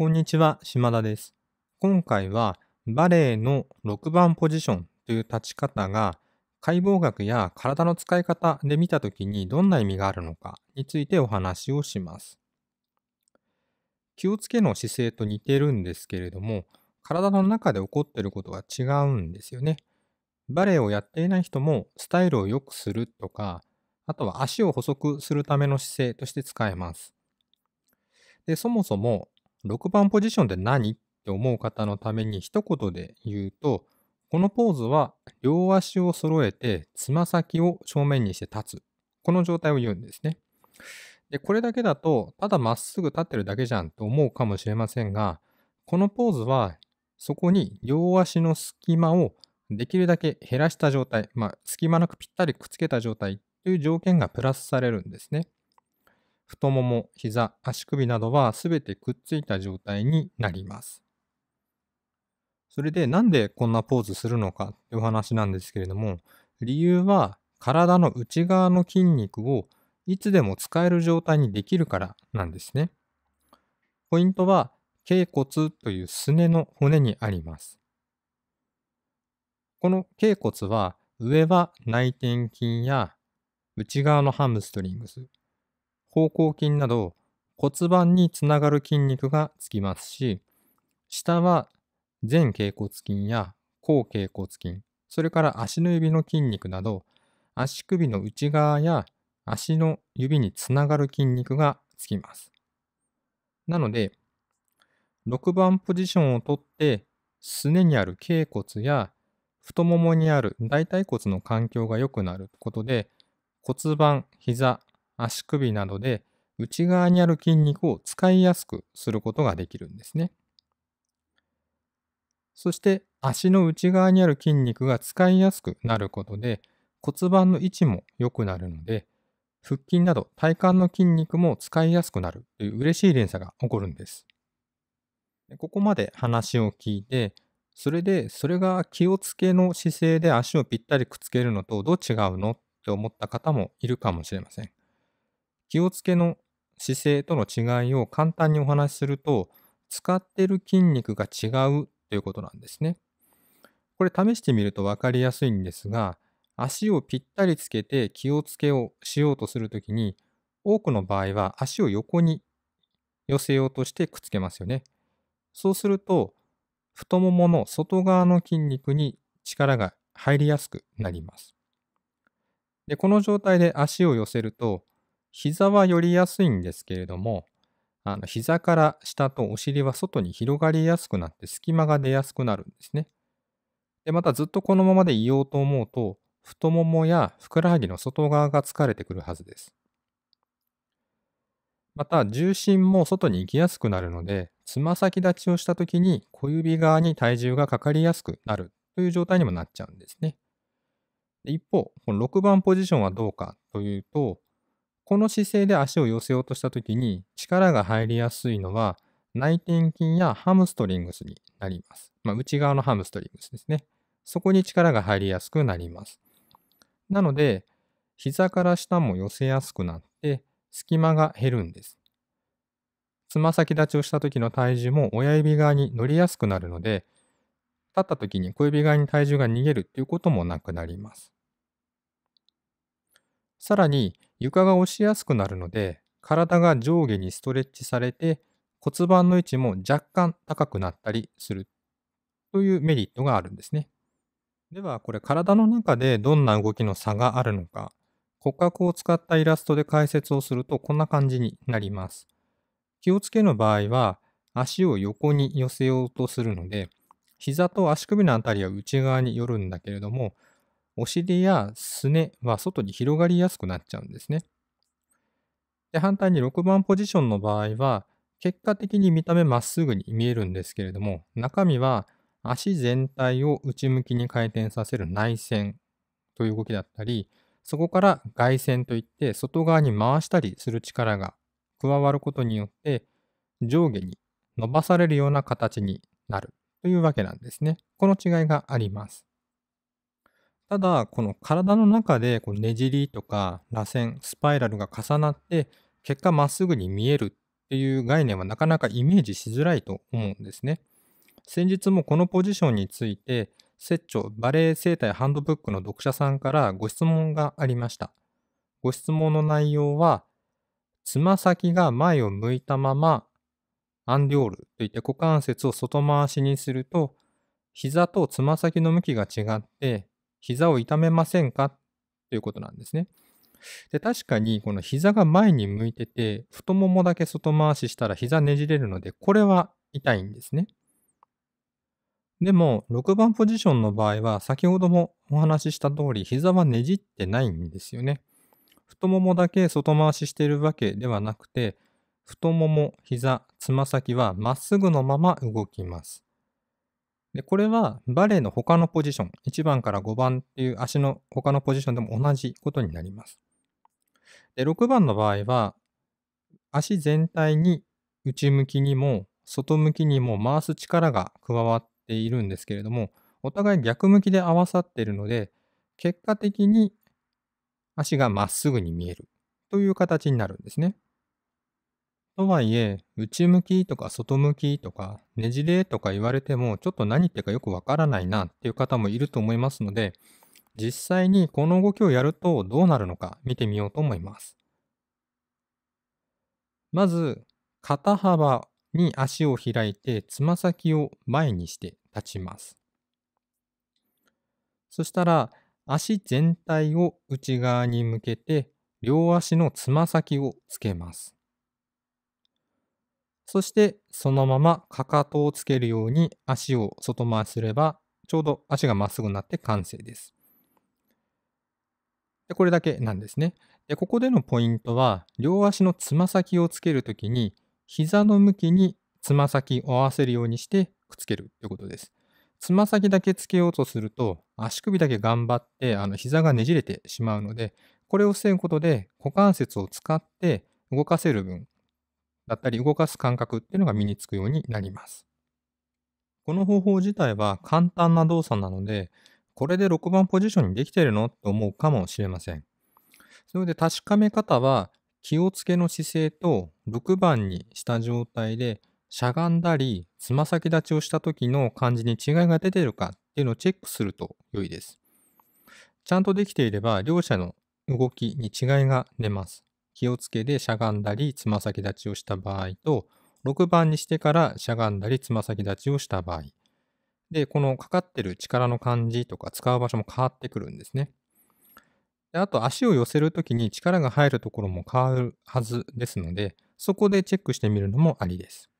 こんにちは、島田です。今回はバレエの6番ポジションという立ち方が解剖学や体の使い方で見た時にどんな意味があるのかについてお話をします。気をつけの姿勢と似てるんですけれども体の中で起こってることが違うんですよね。バレエをやっていない人もスタイルを良くするとかあとは足を細くするための姿勢として使えます。でそもそも6番ポジションって何って思う方のために一言で言うと、このポーズは両足を揃えてつま先を正面にして立つ。この状態を言うんですね。で、これだけだと、ただまっすぐ立ってるだけじゃんと思うかもしれませんが、このポーズはそこに両足の隙間をできるだけ減らした状態、まあ、隙間なくぴったりくっつけた状態という条件がプラスされるんですね。太もも、膝、足首などはすべてくっついた状態になります。それでなんでこんなポーズするのかってお話なんですけれども、理由は体の内側の筋肉をいつでも使える状態にできるからなんですね。ポイントは、頸骨というすねの骨にあります。この頸骨は、上は内転筋や内側のハムストリングス、方向筋など骨盤につながる筋肉がつきますし、下は前脛骨筋や後脛骨筋、それから足の指の筋肉など、足首の内側や足の指につながる筋肉がつきます。なので、6番ポジションをとって、すねにある脛骨や太ももにある大腿骨の環境が良くなることで、骨盤、膝、足首などで内側にある筋肉を使いやすくすることができるんですね。そして足の内側にある筋肉が使いやすくなることで骨盤の位置も良くなるので腹筋など体幹の筋肉も使いやすくなるという嬉しい連鎖が起こるんです。ここまで話を聞いてそれでそれが気をつけの姿勢で足をぴったりくっつけるのとどう違うのって思った方もいるかもしれません。気をつけの姿勢との違いを簡単にお話しすると、使ってる筋肉が違うということなんですね。これ試してみると分かりやすいんですが、足をぴったりつけて気をつけをしようとするときに、多くの場合は足を横に寄せようとしてくっつけますよね。そうすると、太ももの外側の筋肉に力が入りやすくなります。で、この状態で足を寄せると、膝は寄りやすいんですけれども、あの膝から下とお尻は外に広がりやすくなって隙間が出やすくなるんですね。でまたずっとこのままでいようと思うと太ももやふくらはぎの外側が疲れてくるはずです。また重心も外に行きやすくなるのでつま先立ちをした時に小指側に体重がかかりやすくなるという状態にもなっちゃうんですね。で一方この6番ポジションはどうかというとこの姿勢で足を寄せようとした時に力が入りやすいのは内転筋やハムストリングスになります。まあ、内側のハムストリングスですね。そこに力が入りやすくなります。なので、膝から下も寄せやすくなって隙間が減るんです。つま先立ちをした時の体重も親指側に乗りやすくなるので、立った時に小指側に体重が逃げるっていうこともなくなります。さらに、床が押しやすくなるので、体が上下にストレッチされて骨盤の位置も若干高くなったりするというメリットがあるんですね。ではこれ体の中でどんな動きの差があるのか骨格を使ったイラストで解説をするとこんな感じになります。気をつけの場合は足を横に寄せようとするので膝と足首のあたりは内側に寄るんだけれどもお尻やすねは外に広がりやすくなっちゃうんですね。で反対に6番ポジションの場合は、結果的に見た目まっすぐに見えるんですけれども、中身は足全体を内向きに回転させる内旋という動きだったり、そこから外旋といって外側に回したりする力が加わることによって上下に伸ばされるような形になるというわけなんですね。この違いがあります。ただ、この体の中でこうねじりとか螺旋、スパイラルが重なって、結果まっすぐに見えるっていう概念はなかなかイメージしづらいと思うんですね。先日もこのポジションについて、チョバレエ生態ハンドブックの読者さんからご質問がありました。ご質問の内容は、つま先が前を向いたまま、アンディオールといって股関節を外回しにすると、膝とつま先の向きが違って膝を痛めませんかということなんですね。で確かにこの膝が前に向いてて太ももだけ外回ししたら膝ねじれるのでこれは痛いんですね。でも6番ポジションの場合は先ほどもお話しした通り膝はねじってないんですよね。太ももだけ外回ししているわけではなくて太もも、膝、つま先はまっすぐのまま動きます。で、これはバレーの他のポジション、1番から5番っていう足の他のポジションでも同じことになります。で、6番の場合は、足全体に内向きにも外向きにも回す力が加わっているんですけれども、お互い逆向きで合わさっているので、結果的に足がまっすぐに見えるという形になるんですね。とはいえ、内向きとか外向きとか、ねじれとか言われても、ちょっと何言ってるかよくわからないなっていう方もいると思いますので、実際にこの動きをやるとどうなるのか見てみようと思います。まず、肩幅に足を開いて、つま先を前にして立ちます。そしたら、足全体を内側に向けて、両足のつま先をつけます。そしてそのままかかとをつけるように足を外回しすればちょうど足がまっすぐになって完成です。でこれだけなんですねで。ここでのポイントは両足のつま先をつけるときに膝の向きにつま先を合わせるようにしてくっつけるということです。つま先だけつけようとすると足首だけ頑張ってあの膝がねじれてしまうのでこれを防ぐことで股関節を使って動かせる分だったり動かす感覚っていうのが身につくようになります。この方法自体は簡単な動作なので、これで6番ポジションにできてるのと思うかもしれません。それで確かめ方は、気をつけの姿勢と6番にした状態でしゃがんだり、つま先立ちをした時の感じに違いが出てるかっていうのをチェックすると良いです。ちゃんとできていれば、両者の動きに違いが出ます。気をつけでしゃがんだりつま先立ちをした場合と、6番にしてからしゃがんだりつま先立ちをした場合。で、このかかってる力の感じとか使う場所も変わってくるんですね。であと足を寄せるときに力が入るところも変わるはずですので、そこでチェックしてみるのもありです。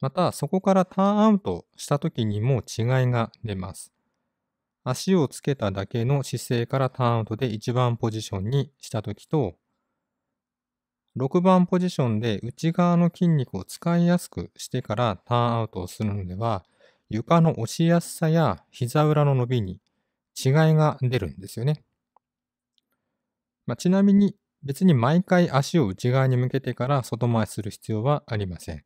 また、そこからターンアウトしたときにも違いが出ます。足をつけただけの姿勢からターンアウトで1番ポジションにしたときと、6番ポジションで内側の筋肉を使いやすくしてからターンアウトをするのでは、床の押しやすさや膝裏の伸びに違いが出るんですよね。まあ、ちなみに別に毎回足を内側に向けてから外回しする必要はありません。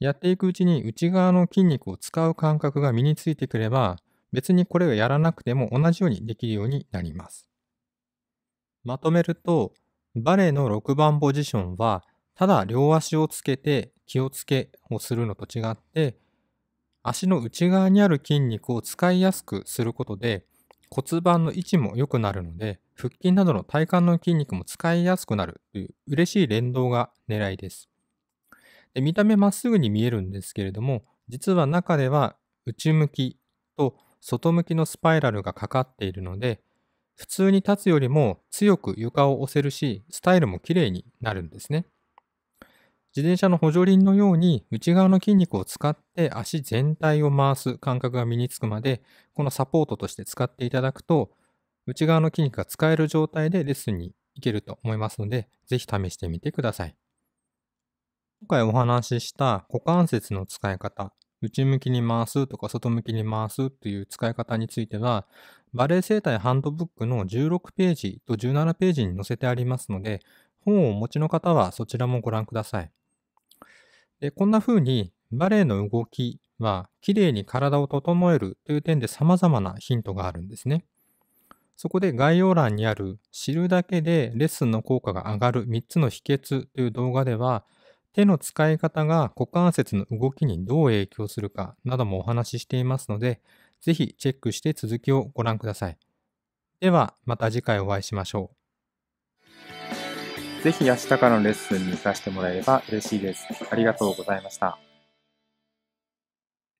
やっていくうちに内側の筋肉を使う感覚が身についてくれば、別にこれをやらなくても同じようにできるようになります。まとめると、バレエの6番ポジションは、ただ両足をつけて気をつけをするのと違って、足の内側にある筋肉を使いやすくすることで骨盤の位置も良くなるので腹筋などの体幹の筋肉も使いやすくなるという嬉しい連動が狙いです。で見た目まっすぐに見えるんですけれども実は中では内向きと外向きのスパイラルがかかっているので普通に立つよりも強く床を押せるし、スタイルも綺麗になるんですね。自転車の補助輪のように内側の筋肉を使って足全体を回す感覚が身につくまで、このサポートとして使っていただくと、内側の筋肉が使える状態でレッスンに行けると思いますので、ぜひ試してみてください。今回お話しした股関節の使い方、内向きに回すとか外向きに回すという使い方については、バレエ生態ハンドブックの16ページと17ページに載せてありますので、本をお持ちの方はそちらもご覧ください。でこんな風にバレエの動きはきれいに体を整えるという点で様々なヒントがあるんですね。そこで概要欄にある知るだけでレッスンの効果が上がる3つの秘訣という動画では手の使い方が股関節の動きにどう影響するかなどもお話ししていますのでぜひチェックして続きをご覧ください。ではまた次回お会いしましょう。ぜひ明日からのレッスンに活かしてもらえれば嬉しいです。ありがとうございました。